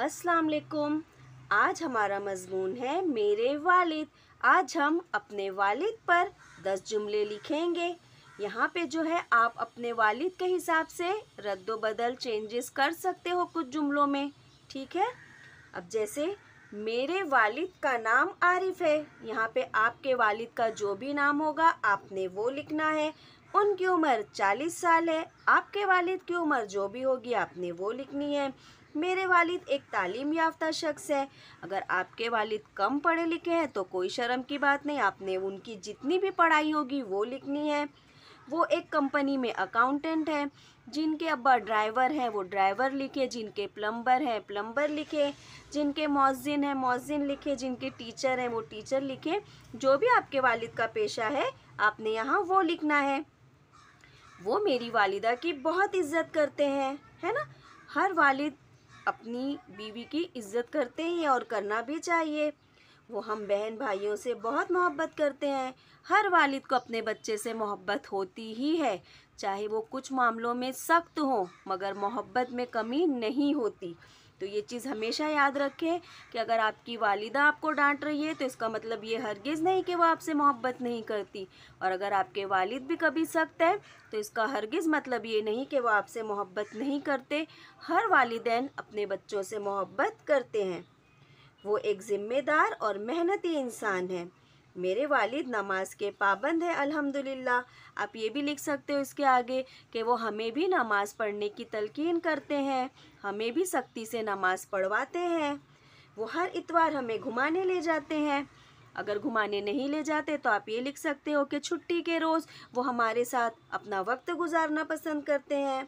अस्सलाम वालेकुम आज हमारा मजमून है मेरे वालिद आज हम अपने वालिद पर दस जुमले लिखेंगे यहाँ पे जो है आप अपने वालिद के हिसाब से रद्दो बदल चेंजेस कर सकते हो कुछ जुमलों में ठीक है अब जैसे मेरे वालिद का नाम आरिफ है यहाँ पे आपके वालिद का जो भी नाम होगा आपने वो लिखना है उनकी उम्र चालीस साल है आपके वालिद की उम्र जो भी होगी आपने वो लिखनी है मेरे वालिद एक तालीम याफ्ता शख्स है अगर आपके वालिद कम पढ़े लिखे हैं तो कोई शर्म की बात नहीं आपने उनकी जितनी भी पढ़ाई होगी वो लिखनी है वो एक कंपनी में अकाउंटेंट हैं जिनके अब्बा ड्राइवर हैं वो ड्राइवर लिखे जिनके प्लम्बर हैं प्लम्बर लिखे जिनके मौजिन हैं मौजिन लिखे जिनके टीचर हैं वो टीचर लिखे जो भी आपके वालिद का पेशा है आपने यहाँ वो लिखना है वो मेरी वालिदा की बहुत इज्जत करते हैं है ना हर वालिद अपनी बीवी की इज्जत करते हैं और करना भी चाहिए वो हम बहन भाइयों से बहुत मोहब्बत करते हैं हर वालिद को अपने बच्चे से मोहब्बत होती ही है चाहे वो कुछ मामलों में सख्त हो मगर मोहब्बत में कमी नहीं होती तो ये चीज़ हमेशा याद रखें कि अगर आपकी वालिदा आपको डांट रही है तो इसका मतलब ये हरगिज़ नहीं कि वो आपसे मोहब्बत नहीं करती और अगर आपके वालिद भी कभी सख्त हैं तो इसका हरगिज़ मतलब ये नहीं कि वो आपसे मोहब्बत नहीं करते हर वालदेन अपने बच्चों से मोहब्बत करते हैं वो एक ज़िम्मेदार और मेहनती इंसान है मेरे वालिद नमाज के पाबंद है अल्हम्दुलिल्लाह आप ये भी लिख सकते हो इसके आगे कि वो हमें भी नमाज़ पढ़ने की तलकिन करते हैं हमें भी सख्ती से नमाज़ पढ़वाते हैं वो हर इतवार हमें घुमाने ले जाते हैं अगर घुमाने नहीं ले जाते तो आप ये लिख सकते हो कि छुट्टी के रोज़ वो हमारे साथ अपना वक्त गुजारना पसंद करते हैं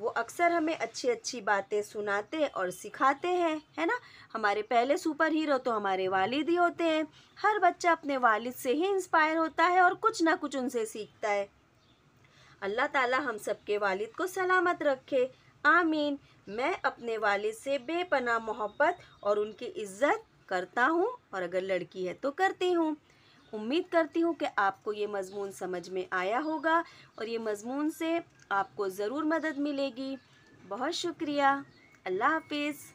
वो अक्सर हमें अच्छी अच्छी बातें सुनाते और सिखाते हैं है ना हमारे पहले सुपर हीरो तो हमारे वालिद ही होते हैं हर बच्चा अपने वालिद से ही इंस्पायर होता है और कुछ ना कुछ उनसे सीखता है अल्लाह ताला हम सबके वालिद को सलामत रखे आमीन मैं अपने वालिद से बेपना मोहब्बत और उनकी इज्जत करता हूँ और अगर लड़की है तो करती हूँ उम्मीद करती हूँ कि आपको ये मज़मून समझ में आया होगा और ये मज़मून से आपको ज़रूर मदद मिलेगी बहुत शुक्रिया अल्लाह हाफिज़